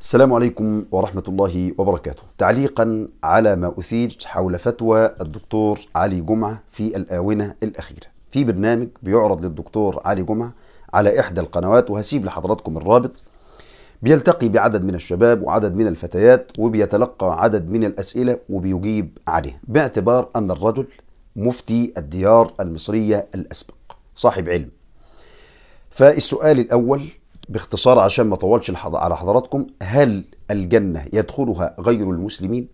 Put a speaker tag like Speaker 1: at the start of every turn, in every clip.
Speaker 1: السلام عليكم ورحمة الله وبركاته تعليقا على ما أثير حول فتوى الدكتور علي جمعة في الآونة الأخيرة في برنامج بيعرض للدكتور علي جمعة على إحدى القنوات وهسيب لحضراتكم الرابط بيلتقي بعدد من الشباب وعدد من الفتيات وبيتلقى عدد من الأسئلة وبيجيب عليها باعتبار أن الرجل مفتي الديار المصرية الأسبق صاحب علم فالسؤال الأول باختصار عشان ما اطولش على حضراتكم هل الجنه يدخلها غير المسلمين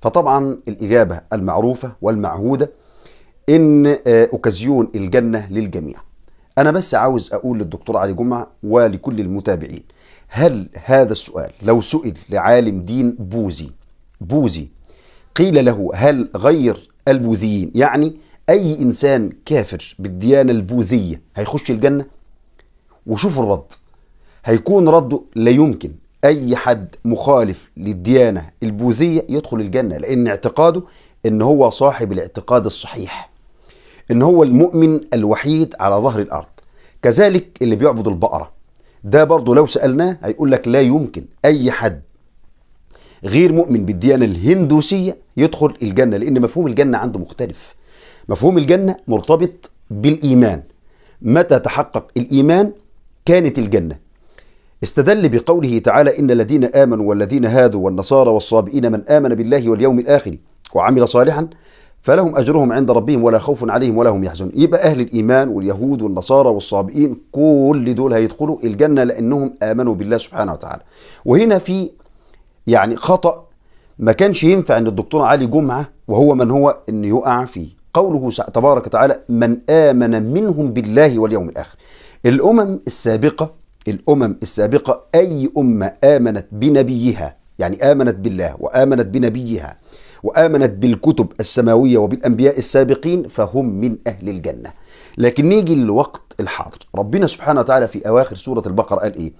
Speaker 1: فطبعا الاجابه المعروفه والمعهوده ان آه، اوكازيون الجنه للجميع انا بس عاوز اقول للدكتور علي جمعه ولكل المتابعين هل هذا السؤال لو سئل لعالم دين بوذي بوذي قيل له هل غير البوذيين يعني اي انسان كافر بالديانه البوذيه هيخش الجنه وشوفوا الرد هيكون رده لا يمكن اي حد مخالف للديانه البوذيه يدخل الجنه لان اعتقاده ان هو صاحب الاعتقاد الصحيح ان هو المؤمن الوحيد على ظهر الارض كذلك اللي بيعبد البقره ده برضه لو سالناه هيقول لك لا يمكن اي حد غير مؤمن بالديانه الهندوسيه يدخل الجنه لان مفهوم الجنه عنده مختلف مفهوم الجنه مرتبط بالايمان متى تحقق الايمان كانت الجنه استدل بقوله تعالى إن الذين آمنوا والذين هادوا والنصارى والصابئين من آمن بالله واليوم الآخر وعمل صالحا فلهم أجرهم عند ربهم ولا خوف عليهم ولا هم يحزنون يبقى أهل الإيمان واليهود والنصارى والصابئين كل دول هيدخلوا الجنة لأنهم آمنوا بالله سبحانه وتعالى وهنا في يعني خطأ ما كانش ينفع أن الدكتور علي جمعة وهو من هو أن يقع فيه قوله تبارك وتعالى من آمن منهم بالله واليوم الآخر الأمم السابقة الأمم السابقة أي أمة آمنت بنبيها يعني آمنت بالله وآمنت بنبيها وآمنت بالكتب السماوية وبالأنبياء السابقين فهم من أهل الجنة لكن نيجي للوقت الحاضر ربنا سبحانه وتعالى في أواخر سورة البقرة قال إيه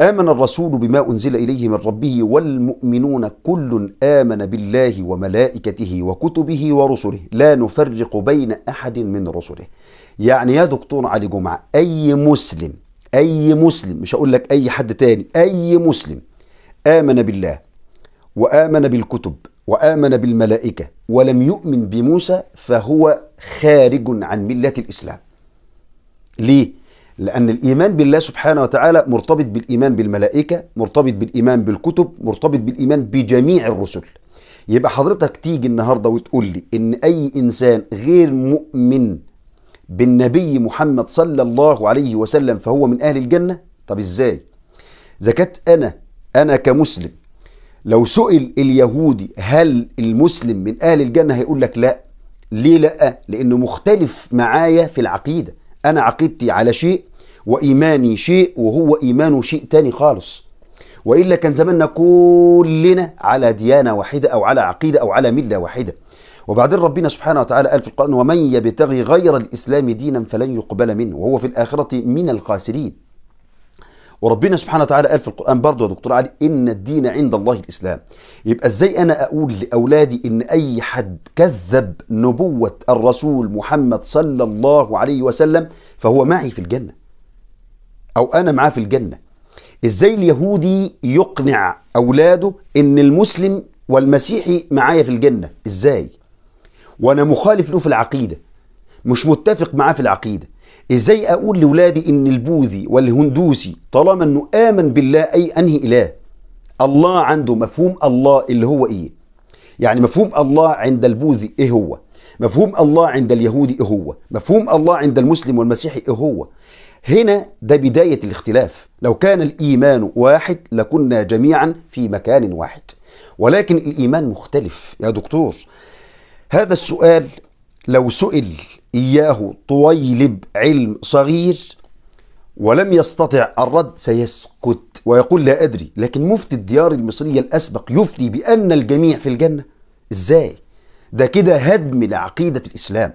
Speaker 1: آمن الرسول بما أنزل إليه من ربه والمؤمنون كل آمن بالله وملائكته وكتبه ورسله لا نفرق بين أحد من رسله يعني يا دكتور علي جمعة أي مسلم أي مسلم مش هقول لك أي حد تاني أي مسلم آمن بالله وآمن بالكتب وآمن بالملائكة ولم يؤمن بموسى فهو خارج عن ملة الإسلام ليه؟ لأن الإيمان بالله سبحانه وتعالى مرتبط بالإيمان بالملائكة مرتبط بالإيمان بالكتب مرتبط بالإيمان بجميع الرسل يبقى حضرتك تيجي النهاردة وتقول لي إن أي إنسان غير مؤمن بالنبي محمد صلى الله عليه وسلم فهو من أهل الجنة طب إزاي زكت أنا أنا كمسلم لو سئل اليهودي هل المسلم من أهل الجنة هيقول لك لا ليه لا لأنه مختلف معايا في العقيدة أنا عقيدتي على شيء وإيماني شيء وهو إيمانه شيء تاني خالص وإلا كان زماننا كلنا على ديانة واحدة أو على عقيدة أو على ملة واحدة وبعدين ربنا سبحانه وتعالى قال في القرآن ومن يبتغي غير الإسلام دينا فلن يقبل منه وهو في الآخرة من الخاسرين وربنا سبحانه وتعالى قال في القرآن برضو يا دكتور علي إن الدين عند الله الإسلام يبقى إزاي أنا أقول لأولادي إن أي حد كذب نبوة الرسول محمد صلى الله عليه وسلم فهو معي في الجنة أو أنا معاه في الجنة إزاي اليهودي يقنع أولاده إن المسلم والمسيحي معايا في الجنة إزاي وانا مخالف له في العقيده مش متفق معاه في العقيده ازاي اقول لاولادي ان البوذي والهندوسي طالما انه امن بالله اي انهي اله الله عنده مفهوم الله اللي هو ايه يعني مفهوم الله عند البوذي ايه هو مفهوم الله عند اليهودي ايه هو مفهوم الله عند المسلم والمسيحي ايه هو هنا ده بداية الاختلاف لو كان الإيمان واحد لكنا جميعا في مكان واحد ولكن الإيمان مختلف يا دكتور هذا السؤال لو سئل إياه طويلب علم صغير ولم يستطع الرد سيسكت ويقول لا أدري لكن مفتي الديار المصرية الأسبق يفتي بأن الجميع في الجنة إزاي؟ ده كده هدم لعقيدة الإسلام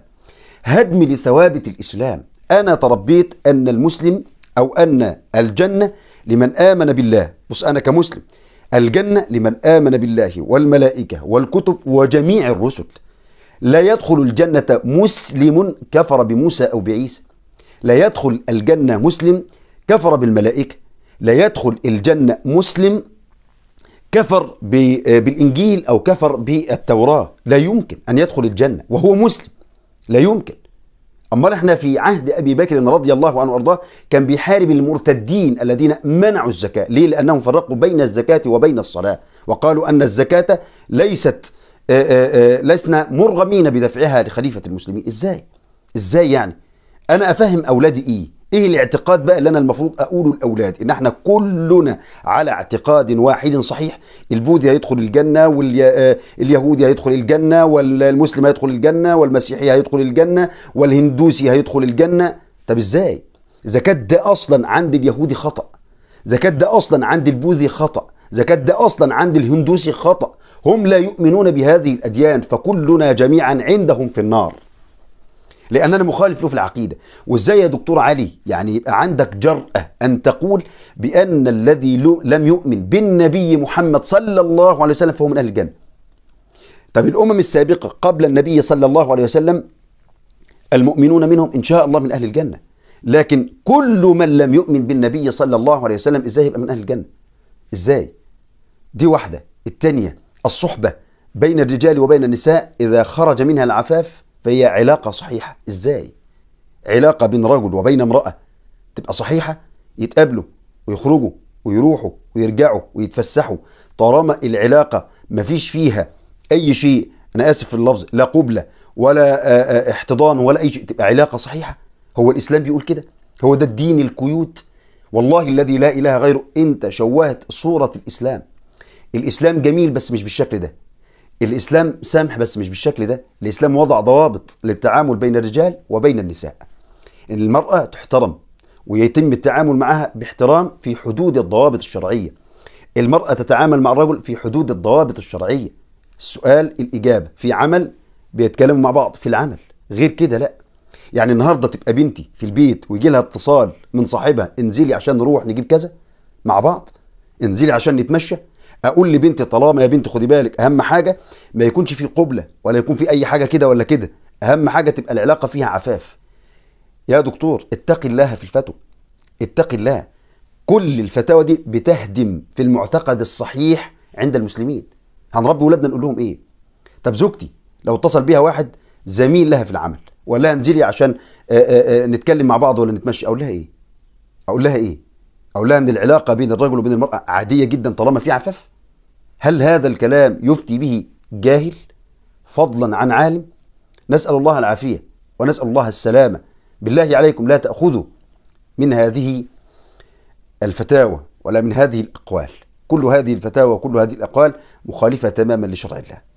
Speaker 1: هدم لثوابت الإسلام أنا تربيت أن المسلم أو أن الجنة لمن آمن بالله بص أنا كمسلم الجنة لمن آمن بالله والملائكة والكتب وجميع الرسل لا يدخل الجنة مسلم كفر بموسى أو بعيسى لا يدخل الجنة مسلم كفر بالملائكة لا يدخل الجنة مسلم كفر آه، بالإنجيل أو كفر بالتوراة لا يمكن أن يدخل الجنة وهو مسلم لا يمكن أمال احنا في عهد أبي بكر رضي الله عنه وأرضاه كان بيحارب المرتدين الذين منعوا الزكاة ليه؟ لأنهم فرقوا بين الزكاة وبين الصلاة وقالوا أن الزكاة ليست آه، آه، آه، لسنا مرغمين بدفعها لخليفة المسلمين إزاي؟ إزاي يعني؟ أنا أفهم أولادي إيه؟ إيه الاعتقاد بقى اللي أنا المفروض أقوله الاولاد إن إحنا كلنا على اعتقاد واحد صحيح البوذي هيدخل الجنة واليهودي هيدخل الجنة والمسلم هيدخل الجنة والمسيحي هيدخل الجنة والهندوسي هيدخل الجنة طب إزاي؟ إذا كان ده أصلا عند اليهودي خطأ إذا كان ده أصلا عند البوذي خطأ زكاة ده أصلا عند الهندوسي خطأ هم لا يؤمنون بهذه الأديان فكلنا جميعا عندهم في النار لأننا مخالف له في العقيدة وإزاي يا دكتور علي يعني يبقى عندك جرأة أن تقول بأن الذي لم يؤمن بالنبي محمد صلى الله عليه وسلم فهو من أهل الجنة طب الأمم السابقة قبل النبي صلى الله عليه وسلم المؤمنون منهم إن شاء الله من أهل الجنة لكن كل من لم يؤمن بالنبي صلى الله عليه وسلم إزاي يبقى من أهل الجنة إزاي دي واحدة التانية الصحبة بين الرجال وبين النساء إذا خرج منها العفاف فهي علاقة صحيحة إزاي؟ علاقة بين رجل وبين امرأة تبقى صحيحة يتقابلوا ويخرجوا ويروحوا ويرجعوا ويتفسحوا طالما العلاقة مفيش فيها أي شيء أنا آسف في اللفظ لا قبلة ولا آه، آه، احتضان ولا أي شيء تبقى علاقة صحيحة هو الإسلام بيقول كده هو ده الدين الكيوت والله الذي لا إله غيره أنت شوهت صورة الإسلام الاسلام جميل بس مش بالشكل ده الاسلام سامح بس مش بالشكل ده الاسلام وضع ضوابط للتعامل بين الرجال وبين النساء ان المراه تحترم ويتم التعامل معها باحترام في حدود الضوابط الشرعيه المراه تتعامل مع الرجل في حدود الضوابط الشرعيه السؤال الاجابه في عمل بيتكلموا مع بعض في العمل غير كده لا يعني النهارده تبقى بنتي في البيت ويجي لها اتصال من صاحبها انزلي عشان نروح نجيب كذا مع بعض انزلي عشان نتمشى اقول لبنتي طالما يا بنت خدي بالك اهم حاجه ما يكونش في قبله ولا يكون في اي حاجه كده ولا كده اهم حاجه تبقى العلاقه فيها عفاف يا دكتور اتقي الله في الفتوى اتقي الله كل الفتاوى دي بتهدم في المعتقد الصحيح عند المسلمين هنربي ولادنا نقول لهم ايه طب زوجتي لو اتصل بيها واحد زميل لها في العمل وقال لها انزلي عشان آآ آه، آآ آه، آه، نتكلم مع بعض ولا نتمشى اقول لها ايه اقول لها ايه اقول لها ان العلاقه بين الرجل وبين المراه عاديه جدا طالما في عفاف هل هذا الكلام يفتي به جاهل فضلا عن عالم نسأل الله العافية ونسأل الله السلامة بالله عليكم لا تأخذوا من هذه الفتاوى ولا من هذه الأقوال كل هذه الفتاوى وكل هذه الأقوال مخالفة تماما لشرع الله